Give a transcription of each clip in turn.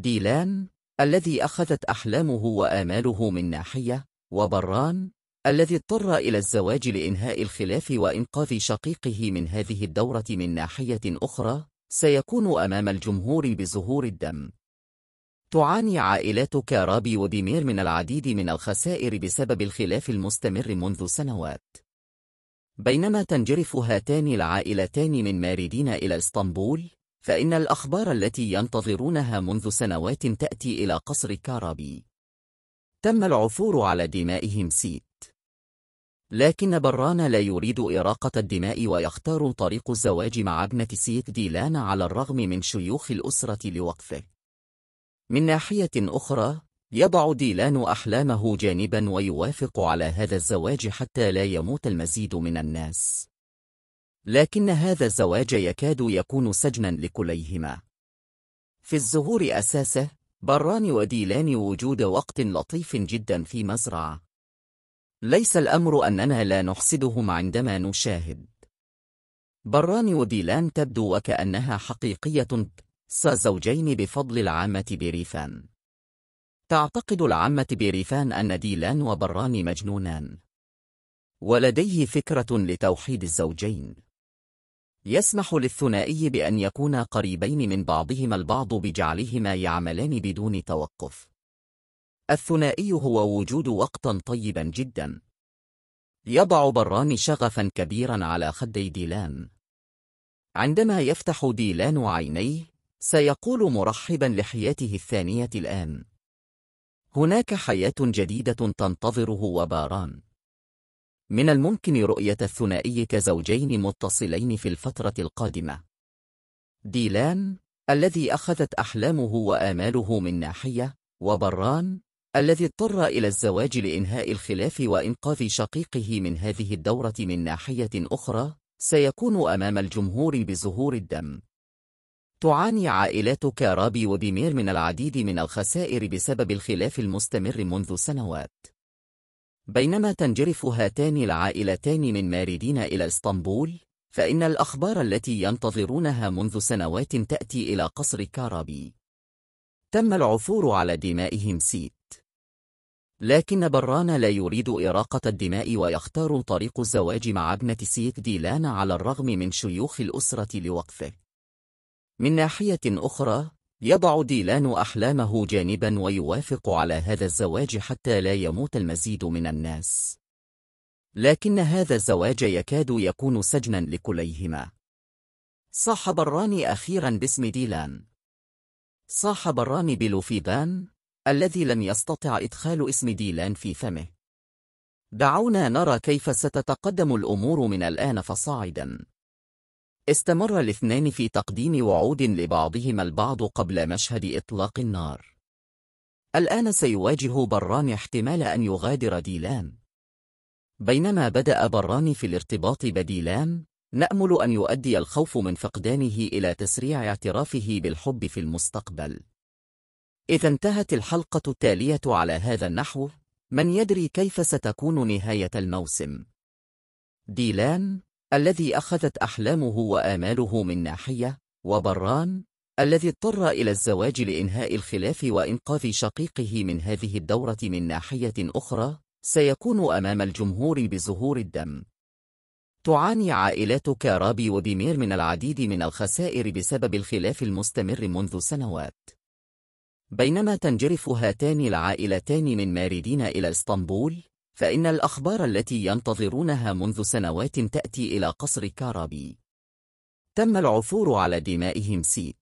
ديلان الذي أخذت أحلامه وآماله من ناحية وبران الذي اضطر إلى الزواج لإنهاء الخلاف وإنقاذ شقيقه من هذه الدورة من ناحية أخرى سيكون أمام الجمهور بزهور الدم تعاني عائلات كارابي وديمير من العديد من الخسائر بسبب الخلاف المستمر منذ سنوات بينما تنجرف هاتان العائلتان من ماردين إلى اسطنبول فإن الأخبار التي ينتظرونها منذ سنوات تأتي إلى قصر كارابي تم العثور على دمائهم سيت لكن بران لا يريد إراقة الدماء ويختار طريق الزواج مع ابنة سيت ديلان على الرغم من شيوخ الأسرة لوقفه من ناحية أخرى يضع ديلان أحلامه جانبا ويوافق على هذا الزواج حتى لا يموت المزيد من الناس لكن هذا الزواج يكاد يكون سجنا لكليهما في الزهور أساسه بران وديلان وجود وقت لطيف جدا في مزرعة ليس الأمر أننا لا نحسدهم عندما نشاهد بران وديلان تبدو وكأنها حقيقية زوجين بفضل العامة بريفان تعتقد العامة بريفان أن ديلان وبران مجنونان ولديه فكرة لتوحيد الزوجين يسمح للثنائي بأن يكون قريبين من بعضهما البعض بجعلهما يعملان بدون توقف. الثنائي هو وجود وقتا طيبا جدا. يضع بران شغفا كبيرا على خدي ديلان. عندما يفتح ديلان عينيه، سيقول مرحبا لحياته الثانية الآن. هناك حياة جديدة تنتظره وباران. من الممكن رؤية الثنائي كزوجين متصلين في الفترة القادمة. ديلان الذي أخذت أحلامه وآماله من ناحية وبران الذي اضطر إلى الزواج لإنهاء الخلاف وإنقاذ شقيقه من هذه الدورة من ناحية أخرى سيكون أمام الجمهور بزهور الدم تعاني عائلات كارابي وبيمير من العديد من الخسائر بسبب الخلاف المستمر منذ سنوات بينما تنجرف هاتان العائلتان من ماردين إلى اسطنبول فإن الأخبار التي ينتظرونها منذ سنوات تأتي إلى قصر كارابي تم العثور على دمائهم سيت لكن بران لا يريد إراقة الدماء ويختار طريق الزواج مع ابنة سيت ديلان على الرغم من شيوخ الأسرة لوقفه من ناحية أخرى يضع ديلان أحلامه جانبا ويوافق على هذا الزواج حتى لا يموت المزيد من الناس لكن هذا الزواج يكاد يكون سجنا لكليهما صاح براني أخيرا باسم ديلان صاح براني بلوفيبان الذي لم يستطع إدخال اسم ديلان في فمه دعونا نرى كيف ستتقدم الأمور من الآن فصاعدا استمر الاثنان في تقديم وعود لبعضهما البعض قبل مشهد إطلاق النار الآن سيواجه بران احتمال أن يغادر ديلام بينما بدأ بران في الارتباط بديلام نأمل أن يؤدي الخوف من فقدانه إلى تسريع اعترافه بالحب في المستقبل إذا انتهت الحلقة التالية على هذا النحو من يدري كيف ستكون نهاية الموسم ديلام الذي أخذت أحلامه وآماله من ناحية وبران الذي اضطر إلى الزواج لإنهاء الخلاف وإنقاذ شقيقه من هذه الدورة من ناحية أخرى سيكون أمام الجمهور بزهور الدم تعاني عائلات كارابي وديمير من العديد من الخسائر بسبب الخلاف المستمر منذ سنوات بينما تنجرف هاتان العائلتان من ماردين إلى اسطنبول فإن الأخبار التي ينتظرونها منذ سنوات تأتي إلى قصر كارابي تم العثور على دمائهم سيت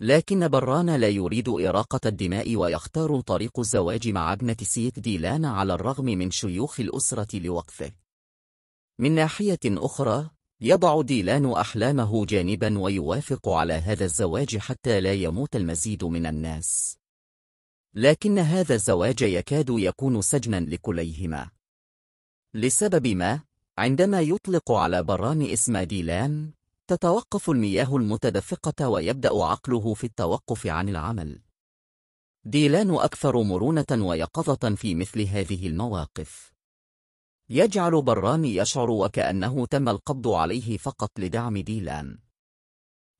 لكن بران لا يريد إراقة الدماء ويختار طريق الزواج مع ابنة سيت ديلان على الرغم من شيوخ الأسرة لوقفه من ناحية أخرى يضع ديلان أحلامه جانبا ويوافق على هذا الزواج حتى لا يموت المزيد من الناس لكن هذا الزواج يكاد يكون سجنا لكليهما لسبب ما عندما يطلق على بران اسم ديلان تتوقف المياه المتدفقة ويبدأ عقله في التوقف عن العمل ديلان أكثر مرونة ويقظة في مثل هذه المواقف يجعل بران يشعر وكأنه تم القبض عليه فقط لدعم ديلان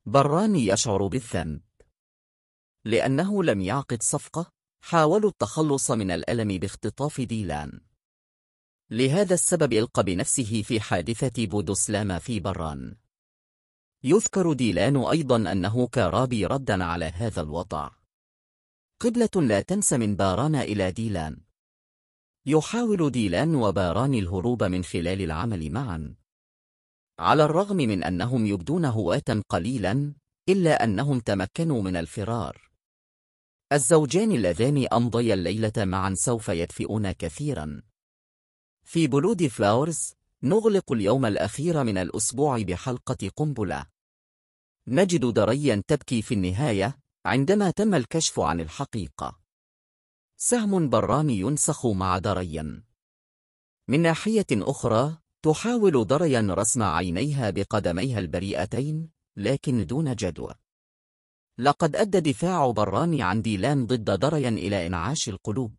بران يشعر بالذنب لأنه لم يعقد صفقة حاولوا التخلص من الألم باختطاف ديلان لهذا السبب ألقى بنفسه في حادثة بودوسلاما في بران يذكر ديلان أيضا أنه كرابي ردا على هذا الوضع قبلة لا تنسى من باران إلى ديلان يحاول ديلان وباران الهروب من خلال العمل معا على الرغم من أنهم يبدون هواة قليلا إلا أنهم تمكنوا من الفرار الزوجان اللذان أمضيا الليلة معا سوف يدفئون كثيرا في بلود فلاورز نغلق اليوم الأخير من الأسبوع بحلقة قنبلة نجد دريا تبكي في النهاية عندما تم الكشف عن الحقيقة سهم برامي ينسخ مع دريا من ناحية أخرى تحاول دريا رسم عينيها بقدميها البريئتين لكن دون جدوى لقد أدى دفاع براني عن ديلان ضد دريا إلى إنعاش القلوب.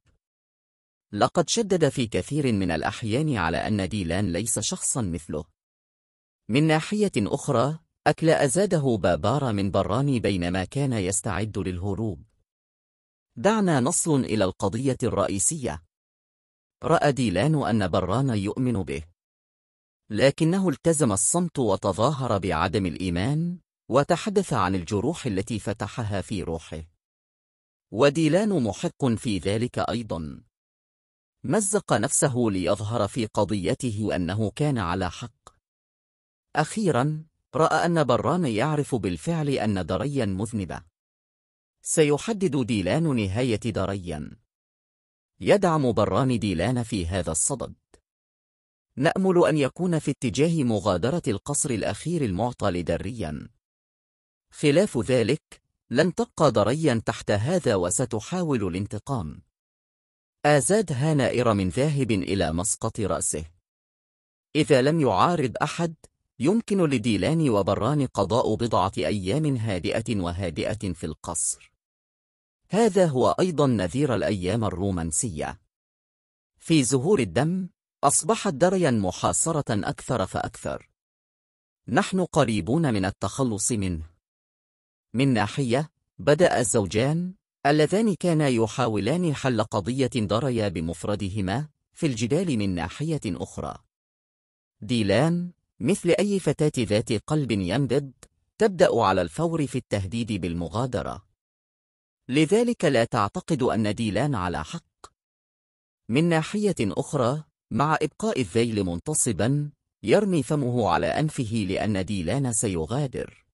لقد شدد في كثير من الأحيان على أن ديلان ليس شخصا مثله. من ناحية أخرى، أكل أزاده بابارا من براني بينما كان يستعد للهروب. دعنا نصل إلى القضية الرئيسية. رأى ديلان أن بران يؤمن به. لكنه التزم الصمت وتظاهر بعدم الإيمان، وتحدث عن الجروح التي فتحها في روحه وديلان محق في ذلك أيضا مزق نفسه ليظهر في قضيته أنه كان على حق أخيرا رأى أن بران يعرف بالفعل أن دريا مذنبة سيحدد ديلان نهاية دريا يدعم بران ديلان في هذا الصدد نأمل أن يكون في اتجاه مغادرة القصر الأخير المعطى لدريا خلاف ذلك لن تبقى ضريا تحت هذا وستحاول الانتقام آزاد هانا إرم ذاهب إلى مسقط رأسه إذا لم يعارض أحد يمكن لديلان وبران قضاء بضعة أيام هادئة وهادئة في القصر هذا هو أيضا نذير الأيام الرومانسية في زهور الدم أصبحت دريا محاصرة أكثر فأكثر نحن قريبون من التخلص منه من ناحية، بدأ الزوجان اللذان كانا يحاولان حل قضية دريا بمفردهما في الجدال من ناحية أخرى. ديلان، مثل أي فتاة ذات قلب ينبض، تبدأ على الفور في التهديد بالمغادرة. لذلك لا تعتقد أن ديلان على حق. من ناحية أخرى، مع إبقاء الذيل منتصبا، يرمي فمه على أنفه لأن ديلان سيغادر.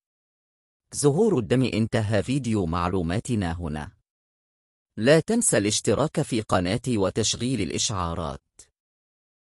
زهور الدم انتهى فيديو معلوماتنا هنا لا تنسى الاشتراك في قناتي وتشغيل الإشعارات